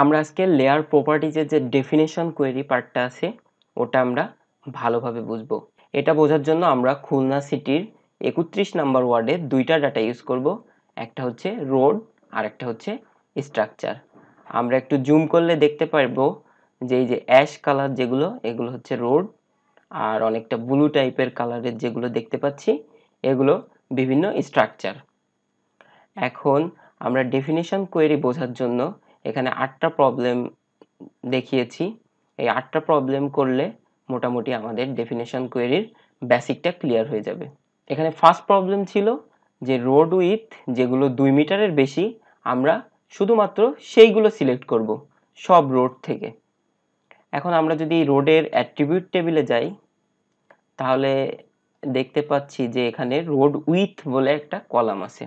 আমরা আজকে লেয়ার প্রপার্টিজের যে ডেফিনেশন কোয়েরি পার্টটা আছে ওটা আমরা ভালোভাবে বুঝবো এটা বোঝার জন্য আমরা খুলনা সিটির একত্রিশ নাম্বার ওয়ার্ডে দুইটা ডাটা ইউজ করব একটা হচ্ছে রোড আর একটা হচ্ছে স্ট্রাকচার আমরা একটু জুম করলে দেখতে পারবো যে এই যে অ্যাশ কালার যেগুলো এগুলো হচ্ছে রোড আর অনেকটা ব্লু টাইপের কালারের যেগুলো দেখতে পাচ্ছি এগুলো বিভিন্ন স্ট্রাকচার এখন আমরা ডেফিনেশন কোয়েরি বোঝার জন্য এখানে আটটা প্রবলেম দেখিয়েছি এই আটটা প্রবলেম করলে মোটামুটি আমাদের ডেফিনেশন কোয়েরির বেসিকটা ক্লিয়ার হয়ে যাবে এখানে ফার্স্ট প্রবলেম ছিল যে রোড উইথ যেগুলো দুই মিটারের বেশি আমরা শুধুমাত্র সেইগুলো সিলেক্ট করব সব রোড থেকে এখন আমরা যদি রোডের অ্যাট্রিবিউট টেবিলে যাই তাহলে দেখতে পাচ্ছি যে এখানে রোড উইথ বলে একটা কলাম আছে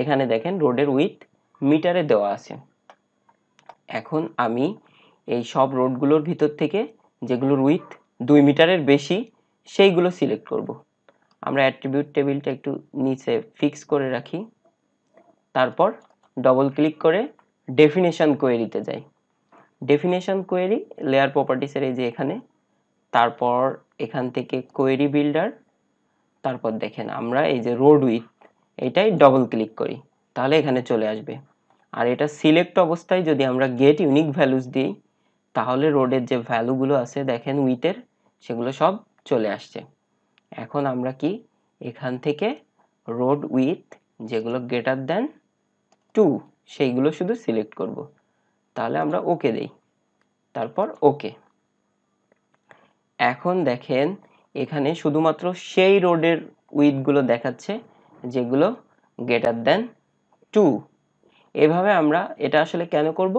এখানে দেখেন রোডের উইথ মিটারে দেওয়া আছে এখন আমি এই সব রোডগুলোর ভিতর থেকে যেগুলোর উইথ দুই মিটারের বেশি সেইগুলো সিলেক্ট করব। আমরা অ্যাট্রিবিউট টেবিলটা একটু নিচে ফিক্স করে রাখি তারপর ডবল ক্লিক করে ডেফিনেশান কোয়েরিতে যাই ডেফিনেশান কোয়েরি লেয়ার প্রপার্টিসের এই যে এখানে তারপর এখান থেকে কোয়েরি বিল্ডার তারপর দেখেন আমরা এই যে রোড উইথ এটাই ডবল ক্লিক করি তাহলে এখানে চলে আসবে আর এটা সিলেক্ট অবস্থায় যদি আমরা গেট ইউনিক ভ্যালুস দিই তাহলে রোডের যে ভ্যালুগুলো আছে দেখেন উইথের সেগুলো সব চলে আসছে এখন আমরা কি এখান থেকে রোড উইথ যেগুলো গ্রেটার দেন টু সেইগুলো শুধু সিলেক্ট করব তাহলে আমরা ওকে দেই তারপর ওকে এখন দেখেন এখানে শুধুমাত্র সেই রোডের উইথগুলো দেখাচ্ছে যেগুলো গ্রেটার দেন টু এভাবে আমরা এটা আসলে কেন করব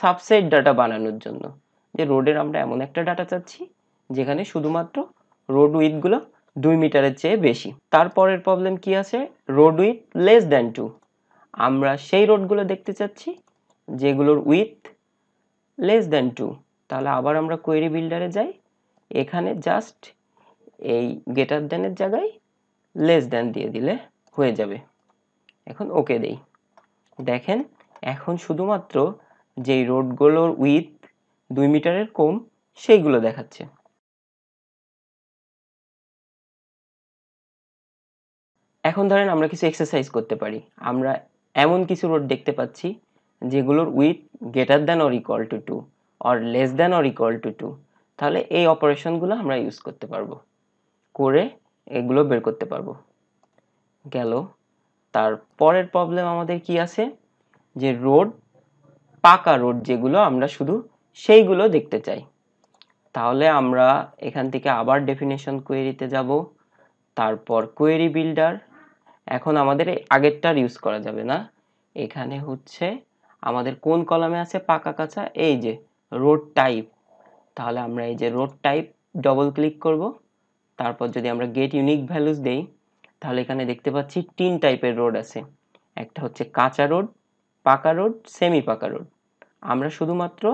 সাবসেট ডাটা বানানোর জন্য যে রোডের আমরা এমন একটা ডাটা চাচ্ছি যেখানে শুধুমাত্র রোড উইথগুলো দুই মিটারের চেয়ে বেশি তারপরের প্রবলেম কি আছে road with less than two আমরা সেই রোডগুলো দেখতে চাচ্ছি যেগুলোর উইথ লেস দ্যান টু তাহলে আবার আমরা কোয়েরি বিল্ডারে যাই এখানে জাস্ট এই গেটার দেনের জায়গায় লেস দ্যান দিয়ে দিলে হয়ে যাবে এখন ওকে দেই দেখেন এখন শুধুমাত্র যেই রোডগুলোর উইথ দুই মিটারের কম সেইগুলো দেখাচ্ছে এখন ধরেন আমরা কিছু এক্সারসাইজ করতে পারি আমরা এমন কিছু রোড দেখতে পাচ্ছি যেগুলোর with greater than or equal to two or less than or equal to two তাহলে এই অপারেশনগুলো আমরা ইউজ করতে পারবো করে এগুলো বের করতে পারবো গেল তার পরের প্রবলেম আমাদের কি আছে যে রোড পাকা রোড যেগুলো আমরা শুধু সেইগুলো দেখতে চাই তাহলে আমরা এখান থেকে আবার ডেফিনেশন কোয়েরিতে যাব তারপর কোয়েরি বিল্ডার এখন আমাদের আগেরটার ইউজ করা যাবে না এখানে হচ্ছে আমাদের কোন কলামে আছে পাকা কাঁচা এই যে রোড টাইপ তাহলে আমরা এই যে রোড টাইপ ডবল ক্লিক করব তারপর যদি আমরা গেট ইউনিক ভ্যালুস দেই তাহলে এখানে দেখতে পাচ্ছি তিন টাইপের রোড আছে একটা হচ্ছে কাঁচা রোড পাকা রোড সেমি পাকা রোড আমরা শুধুমাত্র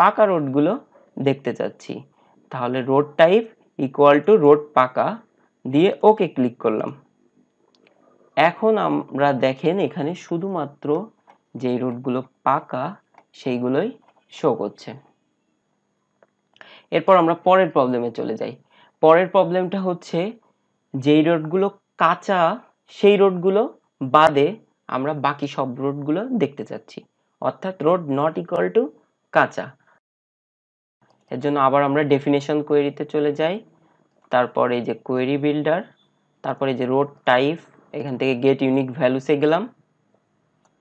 পাকা রোডগুলো দেখতে চাচ্ছি তাহলে road type equal to road পাকা দিয়ে ওকে ক্লিক করলাম এখন আমরা দেখেন এখানে শুধুমাত্র যেই রোডগুলো পাকা সেইগুলোই শো করছে এরপর আমরা পরের প্রবলেমে চলে যাই পরের প্রবলেমটা হচ্ছে যেই রোডগুলো কাঁচা সেই রোডগুলো বাদে আমরা বাকি সব রোডগুলো দেখতে চাচ্ছি অর্থাৎ রোড নট ইকুয়াল টু কাঁচা এর জন্য আবার আমরা ডেফিনেশন কোয়েরিতে চলে যাই তারপরে যে কোয়েরি বিল্ডার তারপরে যে রোড টাইপ এখান থেকে গেট ইউনিক ভ্যালুসে গেলাম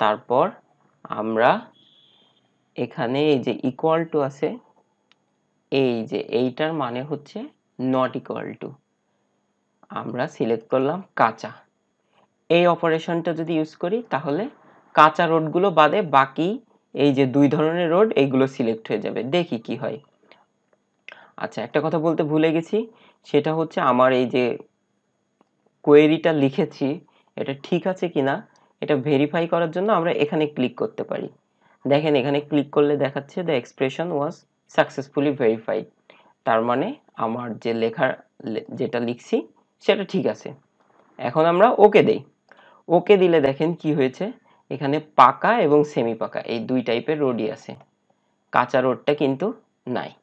তারপর আমরা এখানে এই যে ইকুয়াল টু আছে এই যে এইটার মানে হচ্ছে নট ইকুয়াল টু আমরা সিলেক্ট করলাম কাঁচা এই অপারেশনটা যদি ইউজ করি তাহলে কাঁচা রোডগুলো বাদে বাকি এই যে দুই ধরনের রোড এইগুলো সিলেক্ট হয়ে যাবে দেখি কি হয় আচ্ছা একটা কথা বলতে ভুলে গেছি সেটা হচ্ছে আমার এই যে কোয়েরিটা লিখেছি এটা ঠিক আছে কি না এটা ভেরিফাই করার জন্য আমরা এখানে ক্লিক করতে পারি দেখেন এখানে ক্লিক করলে দেখাচ্ছে the expression was successfully verified তার মানে আমার যে লেখার যেটা লিখছি সেটা ঠিক আছে এখন আমরা ওকে দেই ওকে দিলে দেখেন কি হয়েছে এখানে পাকা এবং সেমি পাকা এই দুই টাইপের রোডই আছে কাঁচা রোডটা কিন্তু নাই